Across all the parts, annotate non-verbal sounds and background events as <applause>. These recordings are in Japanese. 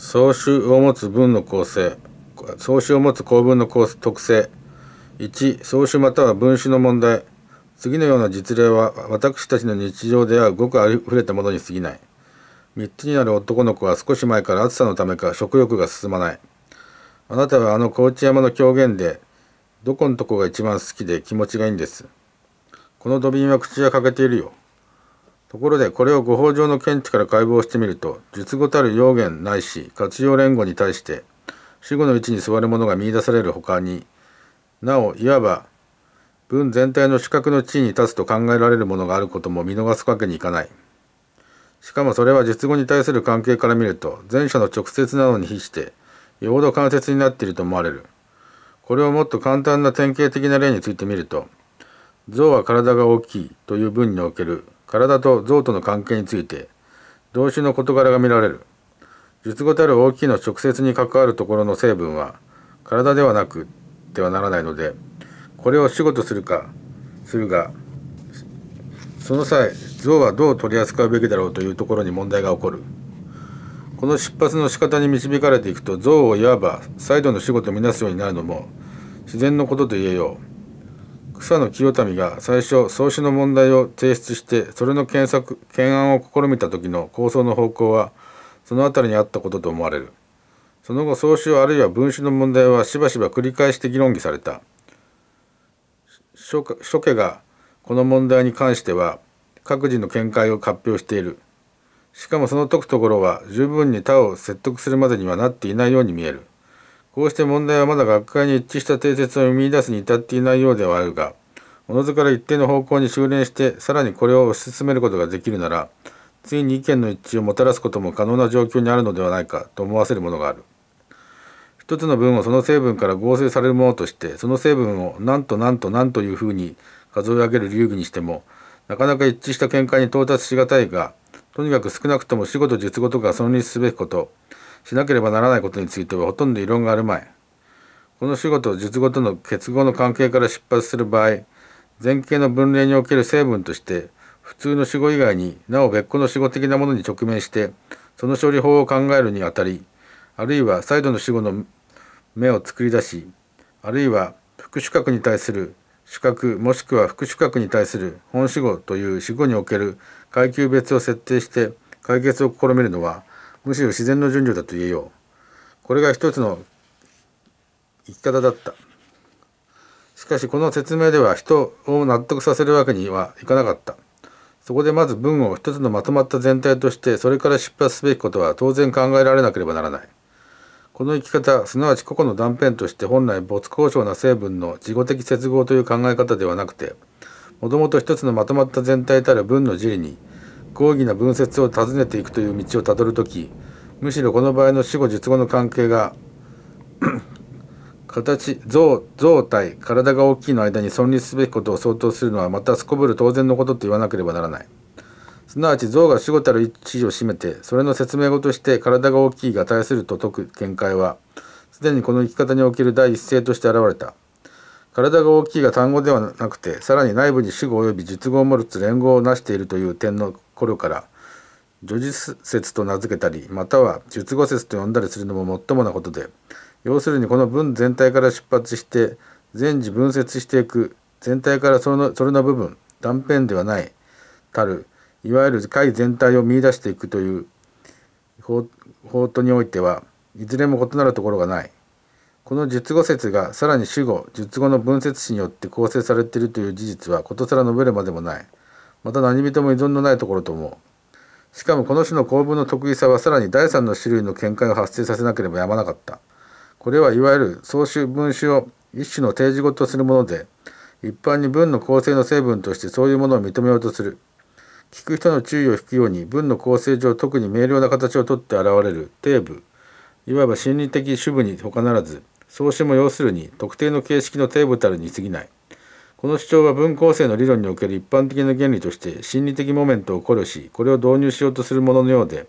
総種を持つ文の構成総種を持つ構文の特性1総種または分子の問題次のような実例は私たちの日常ではごくあふれたものに過ぎない3つになる男の子は少し前から暑さのためか食欲が進まないあなたはあの高知山の狂言でどこのとこが一番好きで気持ちがいいんですこの土瓶は口が欠けているよところでこれを五法上の見地から解剖してみると術語たる要言ないし活用連合に対して死後の位置に座るものが見出されるほかになおいわば文全体の視覚の地位に立つと考えられるものがあることも見逃すわけにいかない。しかもそれは術後に対する関係から見ると前者の直接なのに比してよほど関節になっていると思われる。これをもっと簡単な典型的な例についてみると、象は体が大きいという文における体と像との関係について動詞の事柄が見られる術後たる大きいの直接に関わるところの成分は体ではなくてはならないのでこれを仕事するかするがその際像はどう取り扱うべきだろうというところに問題が起こるこの出発の仕方に導かれていくと象をいわば再度の仕事を見なすようになるのも自然のことと言えよう草野清民が最初創始の問題を提出してそれの検索懸案を試みた時の構想の方向はその辺りにあったことと思われるその後創始あるいは分子の問題はしばしば繰り返して議論議された諸家がこの問題に関しては各自の見解を発表しているしかもその解くところは十分に他を説得するまでにはなっていないように見える。こうして問題はまだ学会に一致した定説をみ出すに至っていないようではあるが、おのずから一定の方向に修練して、さらにこれを推し進めることができるなら、ついに意見の一致をもたらすことも可能な状況にあるのではないかと思わせるものがある。一つの文をその成分から合成されるものとして、その成分を何と何と何というふうに数え上げる流儀にしても、なかなか一致した見解に到達しがたいが、とにかく少なくとも死事と術語とかそのにすべきこと、しなければならないことについてはほとんど異論があるまいこの仕事と術後との結合の関係から出発する場合前景の分類における成分として普通の死後以外になお別個の死後的なものに直面してその処理法を考えるにあたりあるいは再度の死後の目を作り出しあるいは副主格に対する主格もしくは副主格に対する本死後という死後における階級別を設定して解決を試みるのはむしろ自然の順序だと言えようこれが一つの生き方だったしかしこの説明では人を納得させるわけにはいかなかったそこでまず文を一つのまとまった全体としてそれから出発すべきことは当然考えられなければならないこの生き方すなわち個々の断片として本来没交渉な成分の事後的接合という考え方ではなくてもともと一つのまとまった全体たる文の自理に合議な分節を尋ねていくという道をたどる時むしろこの場合の死後術後の関係が <clears throat> 形像像体体が大きいの間に存立すべきことを相当するのはまたすこぶる当然のことと言わなければならないすなわち像が死後たる一時を占めてそれの説明語として体が大きいが対すると説く見解はすでにこの生き方における第一声として現れた。体が大きいが単語ではなくてさらに内部に主語及び述語を持つ連合を成しているという点の頃から叙述説と名付けたりまたは述語説と呼んだりするのも最もなことで要するにこの文全体から出発して全時分節していく全体からそのそれの部分断片ではないたるいわゆる解全体を見出していくという法法とにおいてはいずれも異なるところがないこの述語説がさらに主語述語の分節詞によって構成されているという事実はことさら述べるまでもないまた何人も依存のないところと思うしかもこの種の構文の特異さはさらに第三の種類の見解を発生させなければやまなかったこれはいわゆる総集分子を一種の定義語とするもので一般に文の構成の成分としてそういうものを認めようとする聞く人の注意を引くように文の構成上特に明瞭な形をとって現れる底部いわば心理的主部に他ならず創始も要するに特定の形式のテーブたに過ぎないこの主張は分構成の理論における一般的な原理として心理的モメントを考慮しこれを導入しようとするもののようで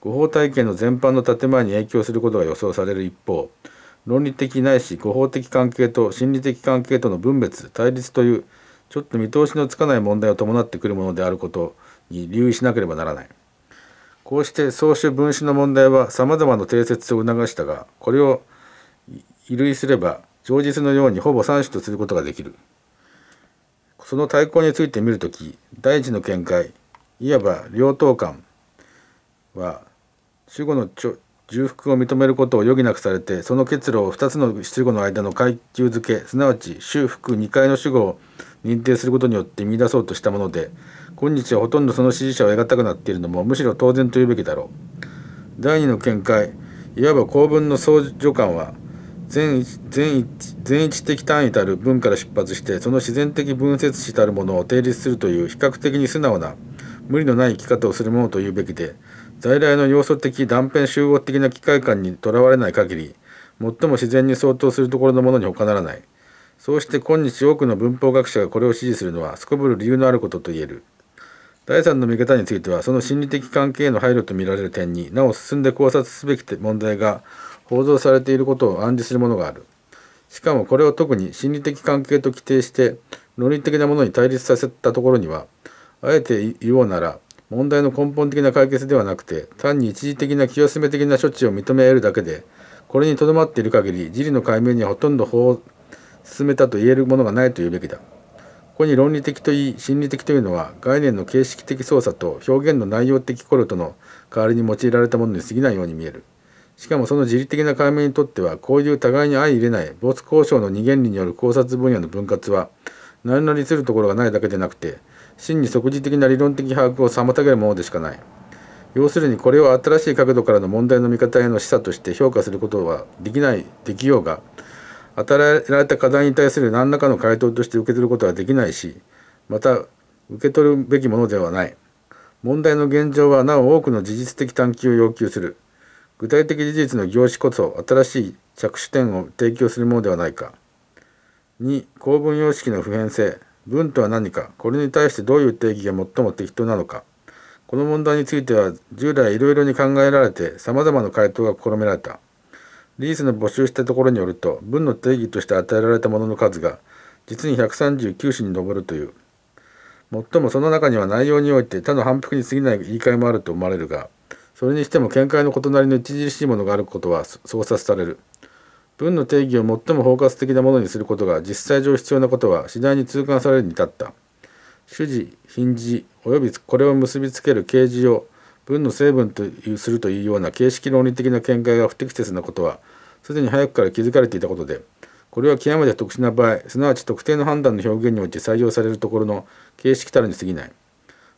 誤報体系の全般の建前に影響することが予想される一方論理的ないし誤報的関係と心理的関係との分別対立というちょっと見通しのつかない問題を伴ってくるものであることに留意しなければならない。こうして総種分子の問題は様々な定説を促したがこれを衣類すれば常日のようにほぼ三種とすることができるその対抗について見るとき第一の見解いわば両党間は主語の重複を認めることを余儀なくされてその結露を2つの主語の間の階級付けすなわち主複2階の主語を認定することによって見出そうとしたもので今日はほとんどその支持者を得難くなっているのもむしろ当然というべきだろう。第二の見解いわば公文の相助感は全全全一的単位たる文から出発してその自然的分節子たるものを定立するという比較的に素直な無理のない生き方をするものというべきで在来の要素的断片集合的な機械感にとらわれない限り最も自然に相当するところのものに他ならないそうして今日多くの文法学者がこれを支持するのはすこぶる理由のあることと言える第3の見方についてはその心理的関係への配慮とみられる点になお進んで考察すべき問題が報道されていることを暗示するものがある。しかもこれを特に心理的関係と規定して論理的なものに対立させたところにはあえて言おうなら問題の根本的な解決ではなくて単に一時的な清め的な処置を認められるだけでこれにとどまっている限り事理の解明にはほとんど法を進めたと言えるものがないと言うべきだ。ここに論理的といい心理的というのは概念の形式的操作と表現の内容的コルとの代わりに用いられたものに過ぎないように見える。しかもその自律的な解明にとってはこういう互いに相入れない没交渉の二原理による考察分野の分割は何なりするところがないだけでなくて真に即時的な理論的把握を妨げるものでしかない要するにこれを新しい角度からの問題の見方への示唆として評価することはできないできようが与えられた課題に対する何らかの回答として受け取ることはできないしまた受け取るべきものではない問題の現状はなお多くの事実的探求を要求する具体的事実の凝視こそ新しい着手点を提供するものではないか2公文様式の普遍性文とは何かこれに対してどういう定義が最も適当なのかこの問題については従来いろいろに考えられてさまざまな回答が試みられたリースの募集したところによると文の定義として与えられたものの数が実に139種に上るというもっともその中には内容において他の反復に過ぎない言い換えもあると思われるがそれにしても見解の異なりの著しいものがあることは創殺される。文の定義を最も包括的なものにすることが実際上必要なことは次第に痛感されるに至った。主事、品事、およびこれを結びつける形事を文の成分とするというような形式論理的な見解が不適切なことは、すでに早くから気づかれていたことで、これは極めて特殊な場合、すなわち特定の判断の表現において採用されるところの形式たるに過ぎない。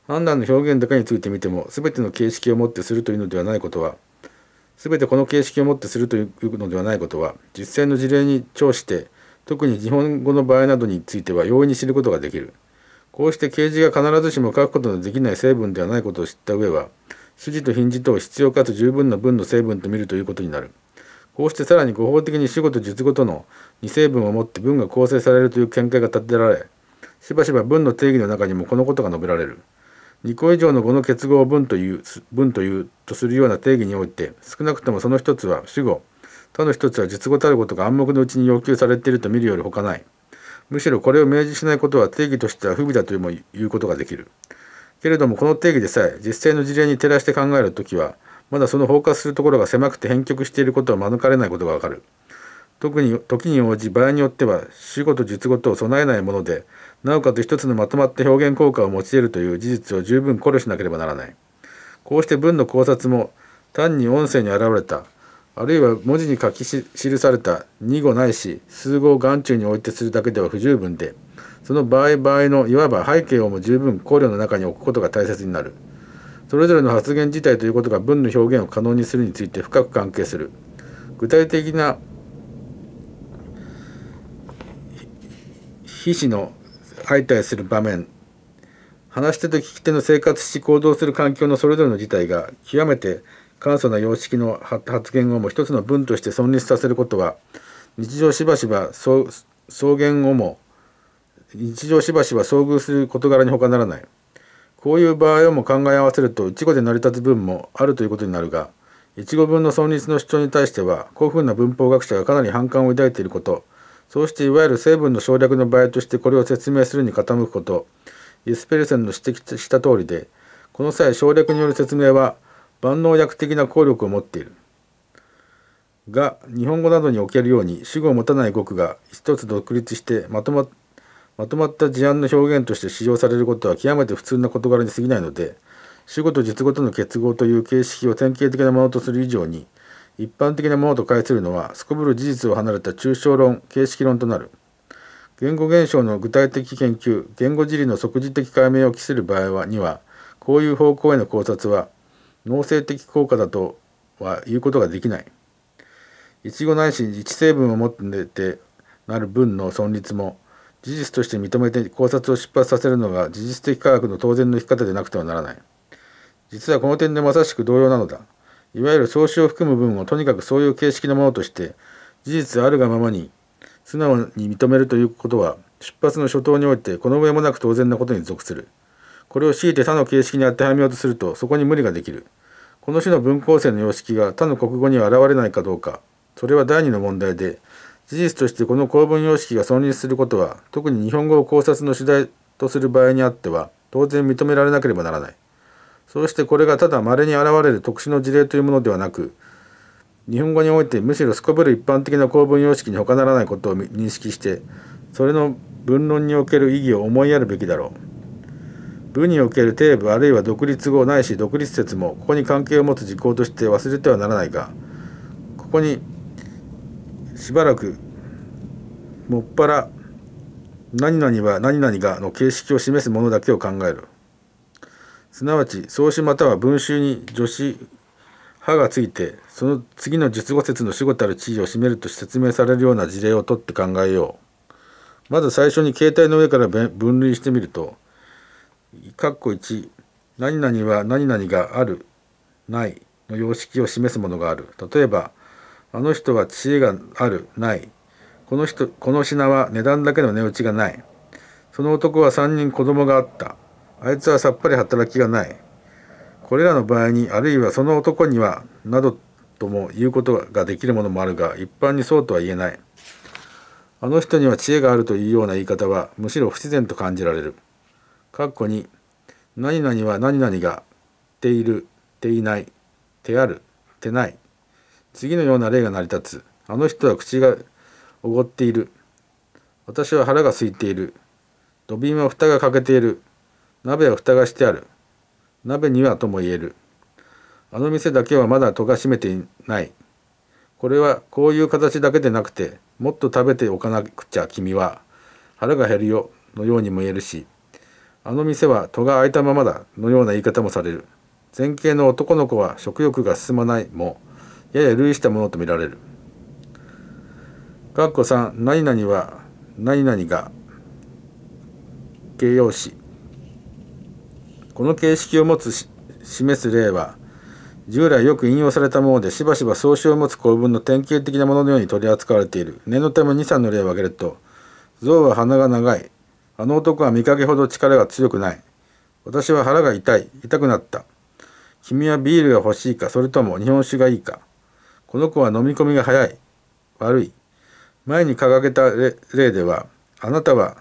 判断の表現とかについてみても全ての形式をもってするというのではないことは全てこの形式をもってするというのではないことは実践の事例に調して特に日本語の場合などについては容易に知ることができる。こうして形示が必ずしも書くことのできない成分ではないことを知った上は筋と品字等必要かつ十分な文の成分と見るということになる。こうしてさらに語法的に主語と述語との2成分をもって文が構成されるという見解が立てられしばしば文の定義の中にもこのことが述べられる。2個以上の語の結合文という文というとするような定義において少なくともその一つは主語他の一つは実語たることが暗黙のうちに要求されていると見るより他ないむしろこれを明示しないことは定義としては不備だとも言うことができるけれどもこの定義でさえ実際の事例に照らして考える時はまだその包括するところが狭くて変曲していることを免れないことがわかる。特に時に応じ場合によっては主語と述語とを備えないものでなおかつ一つのまとまった表現効果を用いるという事実を十分考慮しなければならないこうして文の考察も単に音声に現れたあるいは文字に書き記された二語ないし数語を眼中に置いてするだけでは不十分でその場合場合のいわば背景をも十分考慮の中に置くことが大切になるそれぞれの発言自体ということが文の表現を可能にするについて深く関係する具体的な皮脂の相対する場面話し手と聞き手の生活し行動する環境のそれぞれの事態が極めて簡素な様式の発言をも一つの文として存立させることは日常しばしば草原をも日常しばしば遭遇する事柄にかならないこういう場合をも考え合わせると一語で成り立つ文もあるということになるが一語文の存立の主張に対しては古風な文法学者がかなり反感を抱いていることそうしていわゆる成分の省略の場合としてこれを説明するに傾くことイスペルセンの指摘した通りでこの際省略による説明は万能薬的な効力を持っているが日本語などにおけるように主語を持たない語句が一つ独立してまとままとまった事案の表現として使用されることは極めて普通な事柄に過ぎないので主語と実語との結合という形式を典型的なものとする以上に一般的なものと解するのはすこぶる事実を離れた抽象論形式論となる言語現象の具体的研究言語自理の即時的解明を期する場合はにはこういう方向への考察は能性的効果だとは言うことができない一語ないし一成分を持っててなる文の存立も事実として認めて考察を出発させるのが事実的科学の当然の生き方でなくてはならない実はこの点でまさしく同様なのだいわゆる創始を含む文をとにかくそういう形式のものとして事実あるがままに素直に認めるということは出発の初頭においてこの上もなく当然なことに属する。これを強いて他の形式に当てはめようとするとそこに無理ができる。この種の文構成の様式が他の国語には現れないかどうか、それは第二の問題で、事実としてこの構文様式が存立することは、特に日本語を考察の主題とする場合にあっては、当然認められなければならない。そうしてこれがただ稀に現れる特殊の事例というものではなく日本語においてむしろすこぶる一般的な構文様式に他ならないことを認識してそれの文論における意義を思いやるべきだろう文における定部あるいは独立語ないし独立説もここに関係を持つ事項として忘れてはならないがここにしばらくもっぱら何々は何々がの形式を示すものだけを考える。すなわち創始または文集に助詞歯がついてその次の述語説の主語たる地位を占めると説明されるような事例をとって考えようまず最初に携帯の上から分類してみると括弧1何々は何々があるないの様式を示すものがある例えばあの人は知恵があるないこの人この品は値段だけの値打ちがないその男は3人子供があったあいつはさっぱり働きがない。これらの場合に、あるいはその男には、などとも言うことができるものもあるが、一般にそうとは言えない。あの人には知恵があるというような言い方は、むしろ不自然と感じられる。かっこに、何々は何々が、ている、ていない、てある、てない。次のような例が成り立つ。あの人は口がおごっている。私は腹が空いている。土瓶は蓋が欠けている。鍋は蓋がしてある。鍋にはとも言える。あの店だけはまだ戸が閉めていない。これはこういう形だけでなくて、もっと食べておかなくちゃ君は、腹が減るよのようにも言えるし、あの店は戸が開いたままだのような言い方もされる。前傾の男の子は食欲が進まないも、やや類したものと見られる。かっこさん、何々は、何々が、形容詞。この形式を持つ示す例は従来よく引用されたものでしばしば総称を持つ構文の典型的なもののように取り扱われている念のため23の例を挙げると「象は鼻が長い」「あの男は見かけほど力が強くない」「私は腹が痛い」「痛くなった」「君はビールが欲しいかそれとも日本酒がいいか」「この子は飲み込みが早い」「悪い」前に掲げた例では「あなたは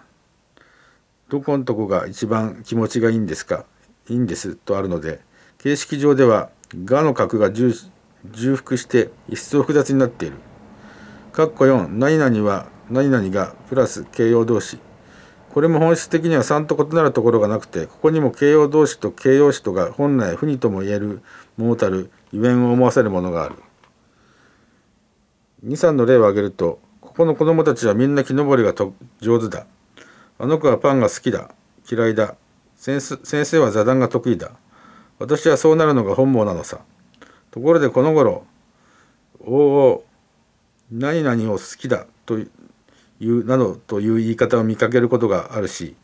どこのとこが一番気持ちがいいんですか?」いいんですとあるので形式上ではがの角が重複して一層複雑になっている。括弧4何々は何々がプラス形容動詞これも本質的には3と異なるところがなくてここにも形容動詞と形容詞とが本来不にとも言えるものたるゆえんを思わせるものがある23の例を挙げるとここの子供たちはみんな木登りが上手だあの子はパンが好きだ嫌いだ先生は座談が得意だ。私はそうなるのが本望なのさ。ところでこの頃、おお、何々を好きだというなどという言い方を見かけることがあるし、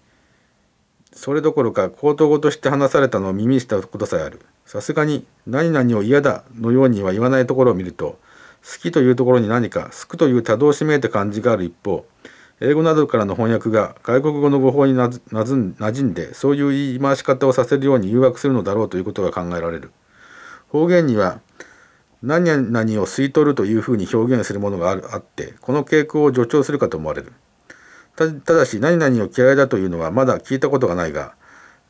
それどころか口頭語として話されたのを耳にしたことさえある。さすがに何々を嫌だのようには言わないところを見ると、好きというところに何か、好くという多動詞めいた感じがある一方、英語などからの翻訳が外国語の語法にな染んでそういう言い回し方をさせるように誘惑するのだろうということが考えられる方言には何々を吸い取るというふうに表現するものがあるあってこの傾向を助長するかと思われるたただし何々を嫌いだというのはまだ聞いたことがないが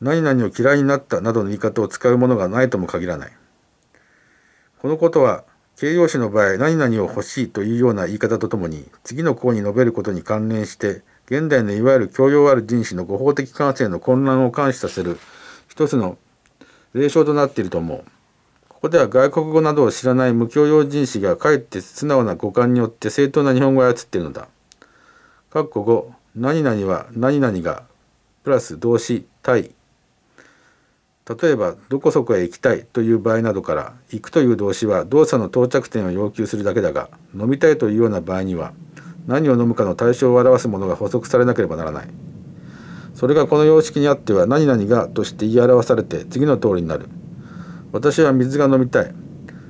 何々を嫌いになったなどの言い方を使うものがないとも限らないこのことは形容詞の場合何々を欲しいというような言い方とともに次の項に述べることに関連して現代のいわゆる教養ある人種の誤法的感性の混乱を監視させる一つの例称となっていると思う。ここでは外国語などを知らない無教養人士がかえって素直な五感によって正当な日本語を操っているのだ。括弧5何々は何々がプラス動詞対例えばどこそこへ行きたいという場合などから行くという動詞は動作の到着点を要求するだけだが飲みたいというような場合には何を飲むかの対象を表すものが補足されなければならないそれがこの様式にあっては何々がとして言い表されて次の通りになる私は水が飲みたい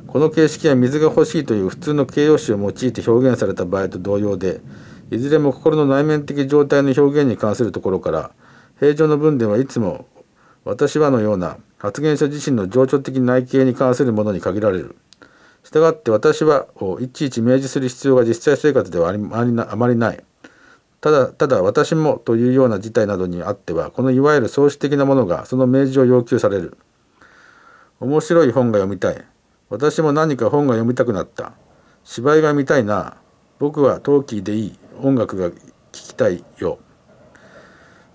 この形式は水が欲しいという普通の形容詞を用いて表現された場合と同様でいずれも心の内面的状態の表現に関するところから平常の文ではいつも私はのような発言者自身の情緒的内形に関するものに限られる。がって私はをいちいち明示する必要が実際生活ではあまりない。ただ、ただ私もというような事態などにあっては、このいわゆる創始的なものがその明示を要求される。面白い本が読みたい。私も何か本が読みたくなった。芝居が見たいな。僕は陶器でいい。音楽が聴きたいよ。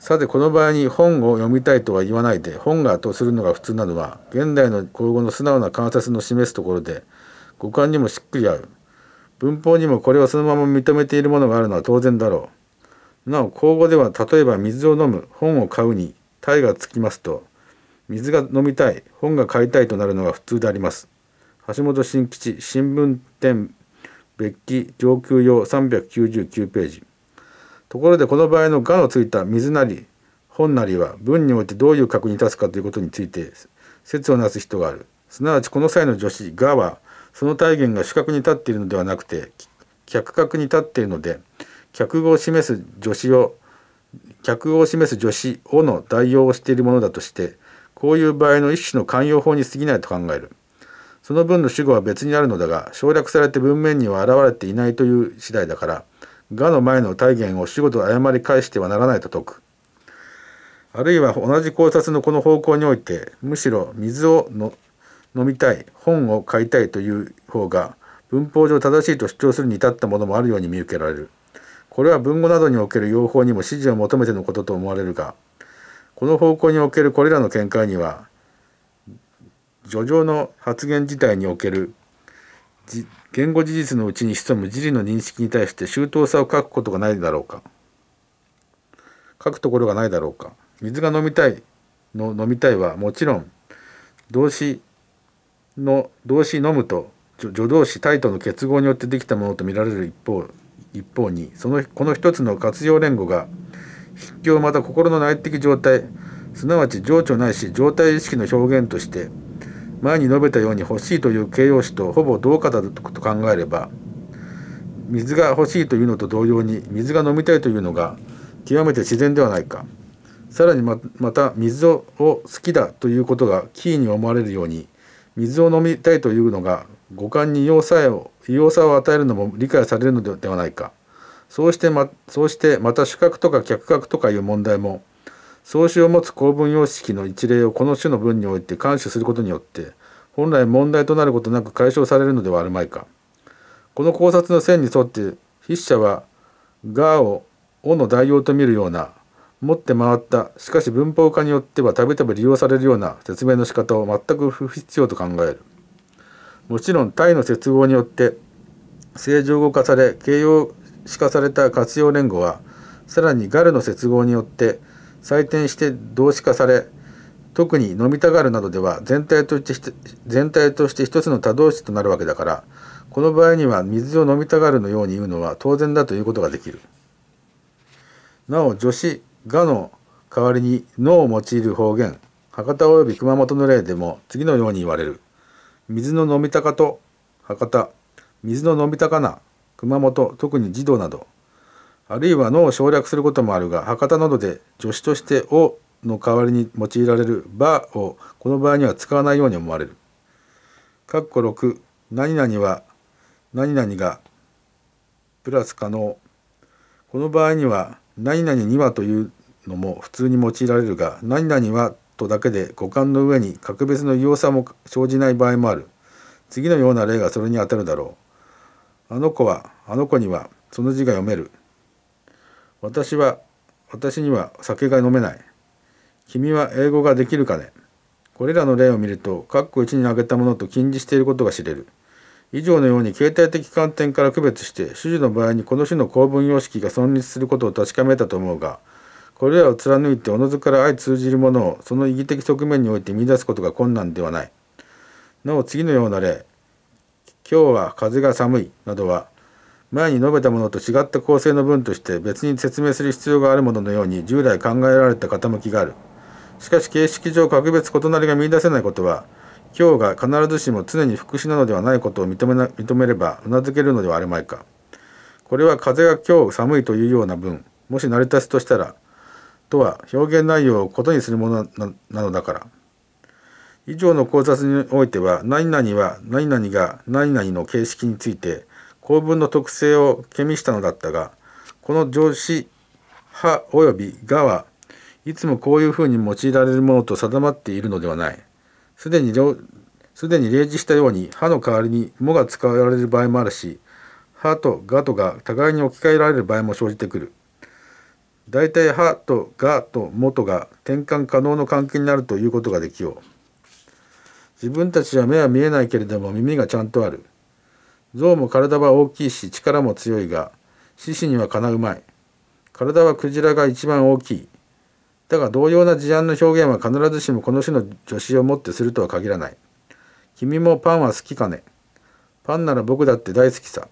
さてこの場合に本を読みたいとは言わないで本がとするのが普通なのは現代の口語の素直な観察の示すところで五感にもしっくり合う文法にもこれをそのまま認めているものがあるのは当然だろうなお口語では例えば水を飲む本を買うに「体」がつきますと水が飲みたい本が買いたいとなるのが普通であります橋本新吉新聞店別記上級用399ページところでこの場合の「が」のついた水なり本なりは文においてどういう格に立つかということについて説をなす人があるすなわちこの際の助詞「が」はその体現が主格に立っているのではなくて客格に立っているので客語を示す助詞を客を示す助詞「を」の代用をしているものだとしてこういう場合の一種の慣用法に過ぎないと考える。その文の主語は別にあるのだが省略されて文面には現れていないという次第だからがの前の体現を仕事を誤り返してはならないと説く。あるいは同じ考察のこの方向において、むしろ水をの飲みたい、本を買いたいという方が文法上正しいと主張するに至ったものもあるように見受けられる。これは文語などにおける用法にも指示を求めてのことと思われるが、この方向におけるこれらの見解には、叙情の発言自体における言語事実のうちに潜む自理の認識に対して周到さを欠くことがないだろうか書くところがないだろうか水が飲みたいの飲みたいはもちろん動詞の動詞飲むと助動詞タイとの結合によってできたものと見られる一方一方にそのこの一つの活用連合が筆記をまた心の内的状態すなわち情緒ないし状態意識の表現として前に述べたように欲しいという形容詞とほぼ同化だと考えれば水が欲しいというのと同様に水が飲みたいというのが極めて自然ではないかさらにまた水を好きだということがキーに思われるように水を飲みたいというのが五感に異様さを異様さを与えるのも理解されるのではないかそうしてまそうしてまた主覚とか脚覚とかいう問題も創始を持つ公文様式の一例をこの種の文において監視することによって本来問題となることなく解消されるのではあるまいかこの考察の線に沿って筆者は「が」を「お」の代用と見るような持って回ったしかし文法化によってはたびたび利用されるような説明の仕方を全く不必要と考えるもちろんタイの接合によって正常語化され形容詞化された活用連語はさらにガルの接合によって採点して同質化され特に飲みたがるなどでは全体として全体として一つの多動詞となるわけだからこの場合には水を飲みたがるのように言うのは当然だということができる。なお助詞がの代わりにのを用いる方言博多及び熊本の例でも次のように言われる。水の飲みたかと博多水の飲みたかな熊本特に児童などあるいは脳を省略することもあるが博多などで助詞として「を」の代わりに用いられる「ば」をこの場合には使わないように思われる。括弧6何々は何々がプラス可能この場合には何々にはというのも普通に用いられるが何々はとだけで五感の上に格別の異様さも生じない場合もある次のような例がそれにあたるだろうあの子はあの子にはその字が読める私は私には酒が飲めない君は英語ができるかねこれらの例を見ると括弧1に挙げたものと近似していることが知れる以上のように形態的観点から区別して主樹の場合にこの種の構文様式が存立することを確かめたと思うがこれらを貫いておのずから相通じるものをその意義的側面において見出すことが困難ではないなお次のような例「今日は風が寒い」などは前に述べたものと違った構成の文として別に説明する必要があるもののように従来考えられた傾きがあるしかし形式上格別異なりが見出せないことは今日が必ずしも常に副詞なのではないことを認めな認めればうなずけるのではあるまいかこれは風が今日寒いというような文もし成り立つとしたらとは表現内容をことにするものなのだから以上の考察においては何々は何々が何々の形式について構文の特性をけみしたのだったがこの上司派及びがはいつもこういうふうに用いられるものと定まっているのではない。すでにすでに例示したように歯の代わりに「も」が使われる場合もあるし歯と「が」とが互いに置き換えられる場合も生じてくる。大体歯と「が」と「も」とが転換可能の関係になるということができよう。自分たちは目は見えないけれども耳がちゃんとある。象も体は大きいし力も強いが獅子にはかなうまい体はクジラが一番大きいだが同様な事案の表現は必ずしもこの種の助詞をもってするとは限らない君もパンは好きかねパンなら僕だって大好きさ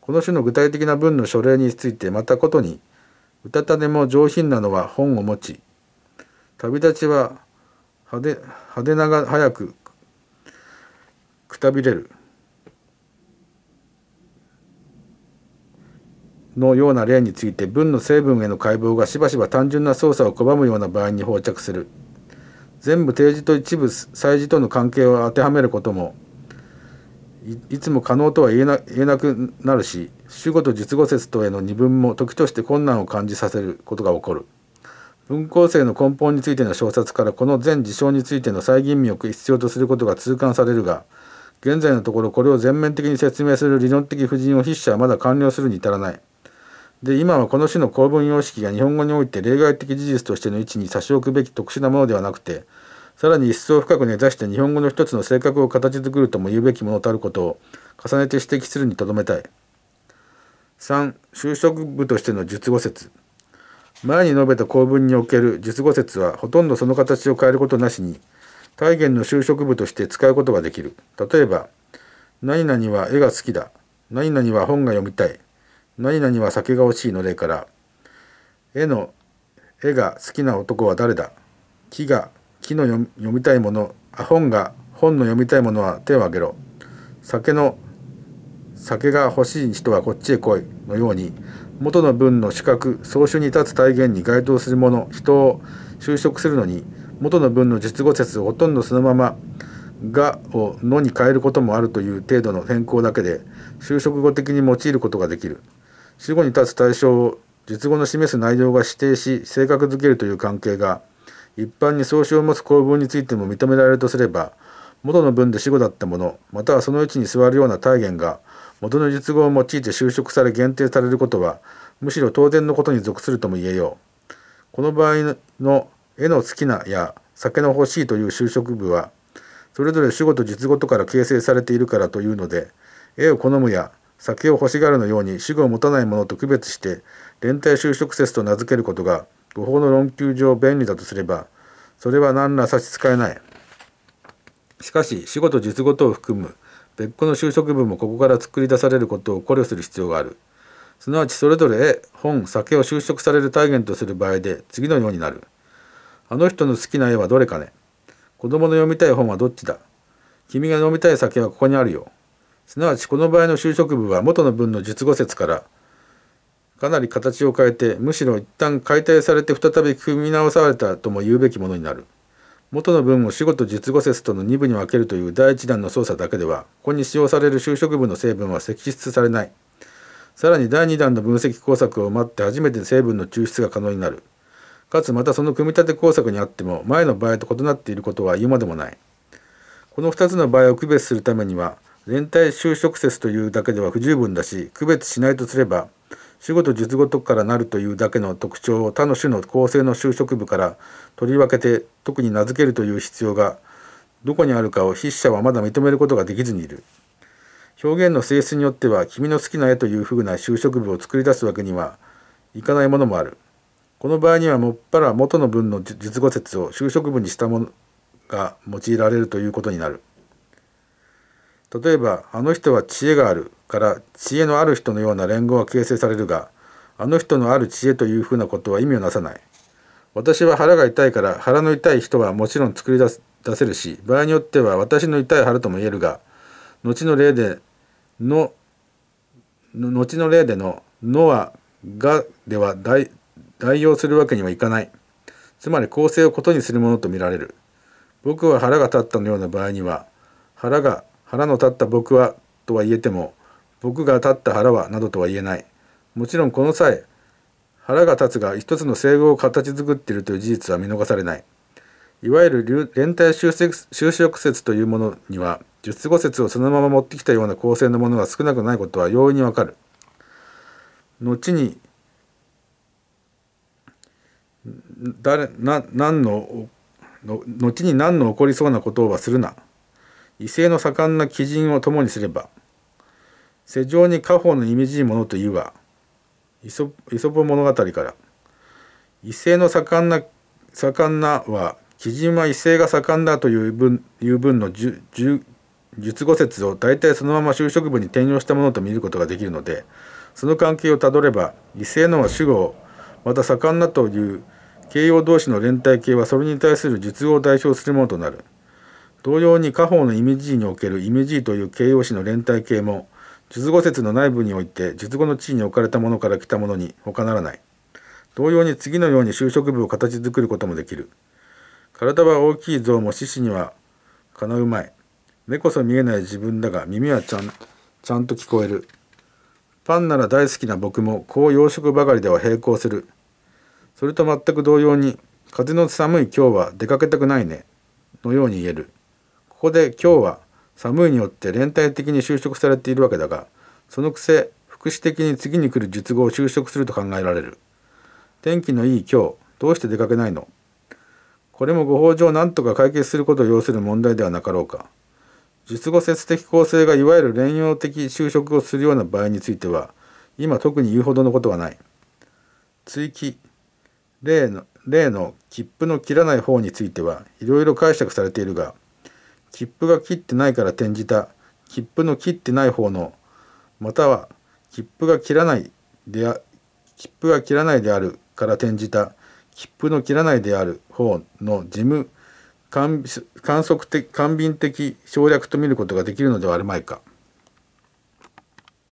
この種の具体的な文の書類についてまたことにうたた寝も上品なのは本を持ち旅立ちは派手派手なが早くくたびれるのような例について文の成分への解剖がしばしば単純な操作を拒むような場合に膠着する全部定時と一部催事との関係を当てはめることもいつも可能とは言えな言えなくなるし主語と述語説とへの二分も時として困難を感じさせることが起こる文構成の根本についての小説からこの全事象についての再吟味を必要とすることが痛感されるが現在のところこれを全面的に説明する理論的布陣を筆者はまだ完了するに至らない。で今はこの種の構文様式が日本語において例外的事実としての位置に差し置くべき特殊なものではなくてさらに一層深く根ざして日本語の一つの性格を形作るとも言うべきものたることを重ねて指摘するにとどめたい。3就職部としての術語説前に述べた構文における術語説はほとんどその形を変えることなしに体現の就職部として使うことができる例えば「何々は絵が好きだ」「何々は本が読みたい」何々は酒が欲しいの例から絵の絵が好きな男は誰だ木が木の読みたいものあ本が本の読みたいものは手を挙げろ酒の酒が欲しい人はこっちへ来いのように元の文の資格総書に立つ体現に該当するもの人を就職するのに元の文の述語説をほとんどそのまま「が」を「の」に変えることもあるという程度の変更だけで就職語的に用いることができる。主語に立つ対象を述語の示す内容が指定し性格づけるという関係が一般に総称を持つ構文についても認められるとすれば元の文で主語だったものまたはその位置に座るような体現が元の述語を用いて修飾され限定されることはむしろ当然のことに属するとも言えようこの場合の「絵の好きな」や「酒の欲しい」という修飾部はそれぞれ主語と述語とから形成されているからというので「絵を好む」や酒を欲しがるのように死後を持たないものと区別して連帯就職説と名付けることが誤報の論求上便利だとすればそれは何ら差し支えない。しかし死後と術後とを含む別個の就職分もここから作り出されることを考慮する必要がある。すなわちそれぞれ本酒を就職される体現とする場合で次のようになる。あの人の好きな絵はどれかね子供の読みたい本はどっちだ君が飲みたい酒はここにあるよ。すなわちこの場合の就職部は元の文の述語説からかなり形を変えてむしろ一旦解体されて再び組み直されたとも言うべきものになる元の文を主語と述語説との2部に分けるという第1弾の操作だけではここに使用される就職部の成分は析出されないさらに第2弾の分析工作を待って初めて成分の抽出が可能になるかつまたその組み立て工作にあっても前の場合と異なっていることは言うまでもないこの2つの場合を区別するためには全体就職説というだけでは不十分だし区別しないとすれば仕事術語とからなるというだけの特徴を他の種の構成の就職部から取り分けて特に名付けるという必要がどこにあるかを筆者はまだ認めることができずにいる。表現の性質によっては君の好きな絵というふうな就職部を作り出すわけにはいかないものもある。この場合にはもっぱら元の文の述語説を就職部にしたものが用いられるということになる。例えばあの人は知恵があるから知恵のある人のような連合は形成されるがあの人のある知恵というふうなことは意味をなさない私は腹が痛いから腹の痛い人はもちろん作り出せるし場合によっては私の痛い腹とも言えるが後の例での後の例での「の」は「が」では代用するわけにはいかないつまり構成をことにするものとみられる僕は腹が立ったのような場合には腹が腹の立った僕はとは言えても僕が立った腹はなどとは言えないもちろんこの際腹が立つが一つの整合を形作っているという事実は見逃されないいわゆる連帯収飾説というものには術後説をそのまま持ってきたような構成のものが少なくないことは容易にわかる後に誰な何のの後に何の起こりそうなことはするな異性の盛んな鬼人を共にすれば世上に家宝の意味じいものというがそぼ物語から異性の盛んな盛んなは貴人は異性が盛んだという文いう文の術語説を大体そのまま就職部に転用したものと見ることができるのでその関係をたどれば異性のは主語をまた盛んなという形容同士の連帯形はそれに対する術語を代表するものとなる。同様に家宝のイメージにおけるイメージという形容詞の連帯形も術語説の内部において術語の地位に置かれたものから来たものに他ならない同様に次のように就職部を形作ることもできる体は大きい像も獅子にはかなうまい目こそ見えない自分だが耳はちゃんちゃんと聞こえるパンなら大好きな僕もこう養殖ばかりでは並行するそれと全く同様に風の寒い今日は出かけたくないねのように言えるここで今日は寒いによって連帯的に就職されているわけだがそのくせ福祉的に次に来る術後を就職すると考えられる天気のいい今日どうして出かけないのこれもご法上何とか解決することを要する問題ではなかろうか術後説的構成がいわゆる連用的就職をするような場合については今特に言うほどのことはない追記例の例の切符の切らない方についてはいろいろ解釈されているが切符が切ってないから転じた切符の切ってない方のまたは切符が切らないであ切符が切らないであるから転じた切符の切らないである方の事務観測的官便的省略と見ることができるのではあるまいか。